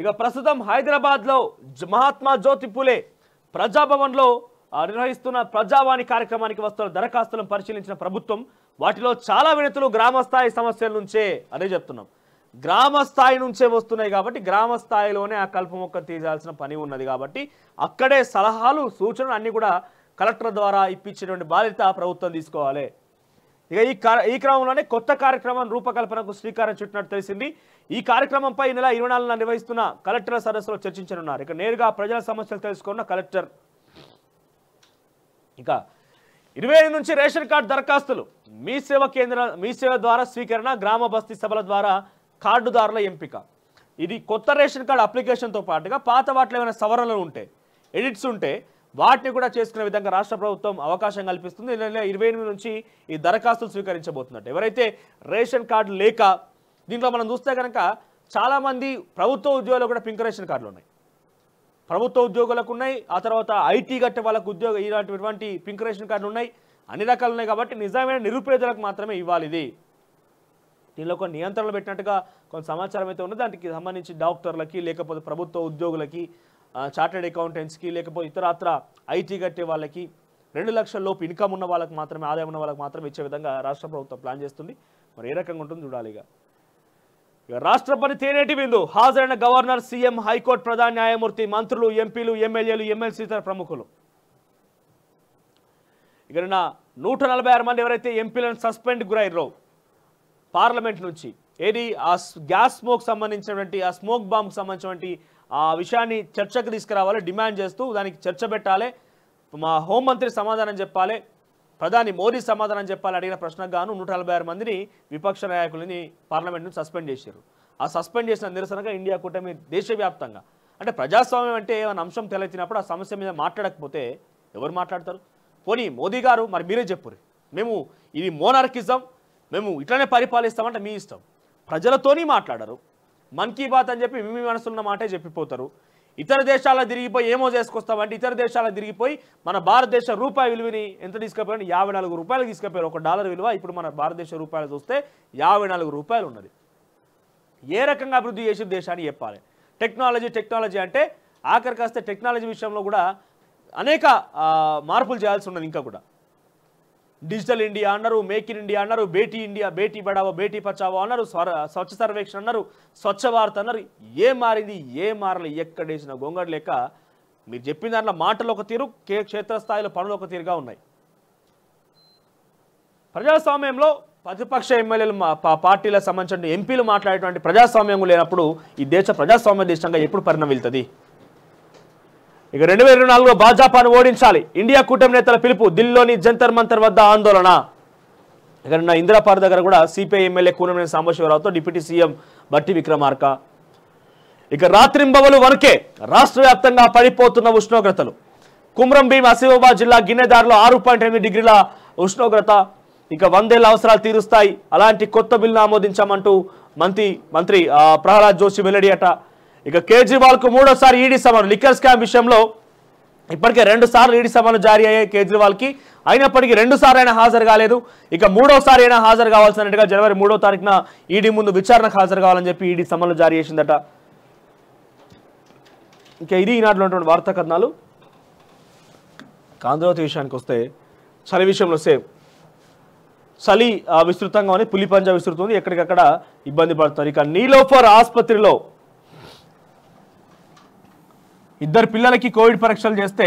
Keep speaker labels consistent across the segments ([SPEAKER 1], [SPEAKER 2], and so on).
[SPEAKER 1] ఇక ప్రస్తుతం హైదరాబాద్లో మహాత్మా జ్యోతి పూలే ప్రజాభవన్లో నిర్వహిస్తున్న ప్రజావాణి కార్యక్రమానికి వస్తున్న దరఖాస్తులను పరిశీలించిన ప్రభుత్వం వాటిలో చాలా వినతులు గ్రామస్థాయి సమస్యల నుంచే అదే చెప్తున్నాం గ్రామ స్థాయి నుంచే వస్తున్నాయి కాబట్టి గ్రామ స్థాయిలోనే ఆ కల్ప మొక్క తీయాల్సిన పని ఉన్నది కాబట్టి అక్కడే సలహాలు సూచనలు అన్నీ కూడా కలెక్టర్ ద్వారా ఇప్పించినటువంటి బాధ్యత ప్రభుత్వం తీసుకోవాలి ఇక ఈ ఈ క్రమంలోనే కొత్త కార్యక్రమం రూపకల్పనకు శ్రీకారం చుట్టినట్టు తెలిసింది ఈ కార్యక్రమంపై ఈ నెల ఇరవై నాలుగున నిర్వహిస్తున్న కలెక్టర్ల సదస్సులో చర్చించనున్నారు ఇక నేరుగా ప్రజల సమస్యలు తెలుసుకున్న కలెక్టర్ ఇక ఇరవై ఐదు నుంచి రేషన్ కార్డు దరఖాస్తులు మీ సేవ కేంద్ర మీ సేవ ద్వారా స్వీకరణ గ్రామ బస్తీ సభల ద్వారా కార్డుదారుల ఎంపిక ఇది కొత్త రేషన్ కార్డు అప్లికేషన్తో పాటుగా పాత వాటిలో ఏమైనా సవరణలు ఉంటే ఎడిట్స్ ఉంటే వాటిని కూడా చేసుకునే విధంగా రాష్ట్ర ప్రభుత్వం అవకాశం కల్పిస్తుంది ఇరవై ఎనిమిది నుంచి ఈ దరఖాస్తులు స్వీకరించబోతున్నట్టు ఎవరైతే రేషన్ కార్డు లేక దీంట్లో మనం చూస్తే కనుక చాలామంది ప్రభుత్వ ఉద్యోగులు కూడా పింక్ రేషన్ కార్డులు ఉన్నాయి ప్రభుత్వ ఉద్యోగులకు ఉన్నాయి ఆ తర్వాత ఐటీ గట్టే వాళ్ళకు ఉద్యోగ ఇలాంటివంటి పింక్ రేషన్ కార్డులు ఉన్నాయి అన్ని రకాలు ఉన్నాయి కాబట్టి నిజమైన నిరుపేదలకు మాత్రమే ఇవ్వాలి ఇది దీనిలో కొన్ని నియంత్రణలు పెట్టినట్టుగా కొంత సమాచారం అయితే ఉన్నది దానికి సంబంధించి డాక్టర్లకి లేకపోతే ప్రభుత్వ ఉద్యోగులకి చార్టెడ్ అకౌంటెంట్స్కి లేకపోతే ఇతరత్ర ఐటీ కట్టే వాళ్ళకి రెండు లక్షల లోపు ఇన్కమ్ ఉన్న వాళ్ళకి మాత్రమే ఆదాయం ఉన్న వాళ్ళకి మాత్రమే ఇచ్చే విధంగా రాష్ట్ర ప్రభుత్వం ప్లాన్ చేస్తుంది మరి ఏ రకంగా ఉంటుంది చూడాలి ఇక రాష్ట్రపతి తేనేటి బిందు హాజరైన గవర్నర్ సీఎం హైకోర్టు ప్రధాన న్యాయమూర్తి మంత్రులు ఎంపీలు ఎమ్మెల్యేలు ఎమ్మెల్సీ ఇతర ప్రముఖులు ఇక్కడ నూట నలభై ఆరు మంది ఎవరైతే ఎంపీలను సస్పెండ్ గురయ్యారో పార్లమెంట్ నుంచి ఏది ఆ గ్యాస్ స్మోక్ సంబంధించినటువంటి ఆ స్మోక్ బాంబ్కి సంబంధించినటువంటి ఆ విషయాన్ని చర్చకు తీసుకురావాలి డిమాండ్ చేస్తూ దానికి చర్చ పెట్టాలి మా హోంమంత్రి సమాధానం చెప్పాలి ప్రధాని మోదీ సమాధానం చెప్పాలి అడిగిన ప్రశ్నకు గాను నూట నలభై ఆరు మందిని విపక్ష నాయకులని పార్లమెంట్ నుంచి సస్పెండ్ చేశారు ఆ సస్పెండ్ చేసిన నిరసనగా ఇండియా కూటమి దేశవ్యాప్తంగా అంటే ప్రజాస్వామ్యం అంటే ఏమైనా అంశం తెలెత్తినప్పుడు ఆ సమస్య మీద మాట్లాడకపోతే ఎవరు మాట్లాడతారు పోనీ మోదీ గారు మరి మీరే చెప్పురు మేము ఇది మోనార్కిజం మేము ఇట్లనే పరిపాలిస్తామంటే మీ ఇష్టం ప్రజలతోని మాట్లాడరు మన్ కీ బాత్ అని చెప్పి మీ మనసున్న మాటే చెప్పిపోతారు ఇతర దేశాల తిరిగిపోయి ఏమో చేసుకొస్తామంటే ఇతర దేశాల తిరిగిపోయి మన భారతదేశ రూపాయి విలువని ఎంత తీసుకుపోయారు యాభై నాలుగు రూపాయలు తీసుకుపోయారు ఒక డాలర్ విలువ ఇప్పుడు మన భారతదేశ రూపాయలు చూస్తే యాభై నాలుగు రూపాయలు ఉన్నది ఏ రకంగా అభివృద్ధి చేసిన దేశాన్ని చెప్పాలి టెక్నాలజీ టెక్నాలజీ అంటే ఆఖరికి కాస్తే టెక్నాలజీ విషయంలో కూడా అనేక మార్పులు చేయాల్సి ఉన్నది ఇంకా కూడా డిజిటల్ ఇండియా అన్నారు మేక్ ఇన్ ఇండియా అన్నారు బేటీ ఇండియా బేటీ బడావో బేటీ పచావో అన్నారు స్వచ్ఛ సర్వేక్షణ అన్నారు స్వచ్ఛ భారత్ అన్నారు ఏ మారింది ఏ మారలు ఎక్కడేసిన గొంగడి లెక్క మీరు చెప్పిన దాంట్లో మాటలు ఒక తీరు క్షేత్రస్థాయిలో పనులు ఒక తీరుగా ఉన్నాయి ప్రజాస్వామ్యంలో ప్రతిపక్ష ఎమ్మెల్యేలు పార్టీలకు సంబంధించిన ఎంపీలు మాట్లాడేటువంటి ప్రజాస్వామ్యం లేనప్పుడు ఈ దేశ ప్రజాస్వామ్య దేశంగా ఎప్పుడు పరిణమిల్తుంది ఇక రెండు వేల ఇరవై నాలుగులో భాజపాను ఓడించాలి ఇండియా కూటమి నేతల పిలుపు ఢిల్లీలోని జంతర్ మంతర్ వద్ద ఆందోళన ఇక నిన్న ఇందిరాపార్ దగ్గర కూడా సిపిఐ ఎమ్మెల్యే కూనమనేని సాంబశివరావుతో డిప్యూటీ సీఎం బట్టి విక్రమార్క ఇక రాత్రింబవలు వరకే రాష్ట్ర వ్యాప్తంగా పడిపోతున్న ఉష్ణోగ్రతలు కుమ్రం భీం అసిఫాబాద్ జిల్లా గిన్నెదారులో ఆరు పాయింట్ ఎనిమిది డిగ్రీల ఉష్ణోగ్రత ఇక వందేళ్ల అవసరాలు తీరుస్తాయి అలాంటి కొత్త బిల్లును ఆమోదించామంటూ మంత్రి మంత్రి ప్రహ్లాద్ జోషి వెల్లడి అట ఇక కేజ్రీవాల్కు మూడోసారి ఈడీ సమన్ లిక్కర్ స్కామ్ విషయంలో ఇప్పటికే రెండు సార్లు ఈడీ సమన్లు జారీ అయ్యాయి కేజ్రీవాల్కి అయినప్పటికీ రెండు అయినా హాజరు కాలేదు ఇక మూడోసారి అయినా హాజరు కావాల్సినట్టుగా జనవరి మూడో తారీఖున ఈడీ ముందు విచారణకు హాజరు కావాలని చెప్పి ఈడీ సమన్లు జారీ చేసిందట ఇంకా ఇది ఈనాటిలో ఉన్నటువంటి వార్తా కథనాలు కాంధ్రవతి విషయానికి వస్తే చలి విషయంలో సేమ్ చలి విస్తృతంగా ఉంది పులి పంజా ఉంది ఎక్కడికక్కడ ఇబ్బంది పడుతుంది ఇక నీలోఫర్ ఆసుపత్రిలో ఇద్దరు పిల్లలకి కోవిడ్ పరీక్షలు చేస్తే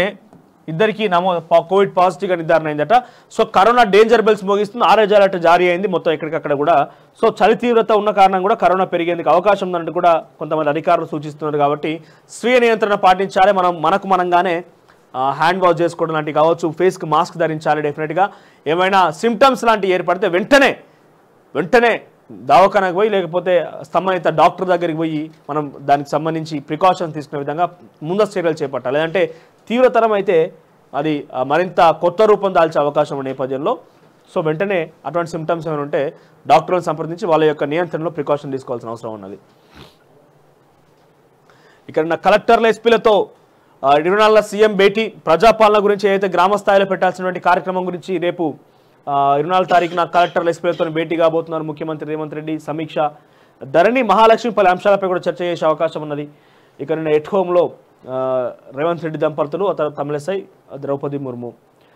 [SPEAKER 1] ఇద్దరికి నమో కోవిడ్ పాజిటివ్గా నిర్ధారణ అయిందట సో కరోనా డేంజర్ బెల్స్ మోగిస్తుంది ఆరేజ్ అలర్ట్ జారీ అయింది మొత్తం ఎక్కడికక్కడ కూడా సో చలి తీవ్రత ఉన్న కారణం కూడా కరోనా పెరిగేందుకు అవకాశం ఉందని కూడా కొంతమంది అధికారులు సూచిస్తున్నారు కాబట్టి స్వీయ నియంత్రణ పాటించాలి మనం మనకు మనంగానే హ్యాండ్ వాష్ చేసుకోవడం లాంటివి కావచ్చు ఫేస్కి మాస్క్ ధరించాలి డెఫినెట్గా ఏమైనా సిమ్టమ్స్ లాంటివి ఏర్పడితే వెంటనే వెంటనే దవాఖానకు పోయి లేకపోతే సంబంధిత డాక్టర్ దగ్గరికి పోయి మనం దానికి సంబంధించి ప్రికాషన్స్ తీసుకునే విధంగా ముందస్తు చర్యలు చేపట్టాలి లేదంటే తీవ్రతరం అయితే అది మరింత కొత్త రూపం దాల్చే అవకాశం ఉన్న నేపథ్యంలో సో వెంటనే అటువంటి సిమ్టమ్స్ ఏమైనా ఉంటే డాక్టర్లను సంప్రదించి వాళ్ళ యొక్క నియంత్రణలో ప్రికాషన్ తీసుకోవాల్సిన అవసరం ఉన్నది ఇక్కడ నా కలెక్టర్ల ఎస్పీలతో ఇరవై నాలుగు సీఎం భేటీ ప్రజాపాలన గురించి అయితే గ్రామస్థాయిలో పెట్టాల్సినటువంటి కార్యక్రమం గురించి రేపు ఇరవై నాలుగు తారీఖున కలెక్టర్ల ఎస్పీలతో భేటీ కాబోతున్నారు ముఖ్యమంత్రి రేవంత్ రెడ్డి సమీక్ష ధరణి మహాలక్ష్మి పలు అంశాలపై కూడా చర్చ చేసే అవకాశం ఉన్నది ఇక్కడ నిన్న ఎట్ హోమ్లో రేవంత్ రెడ్డి దంపతులు ఆ తర్వాత తమిళసై ద్రౌపది ముర్ము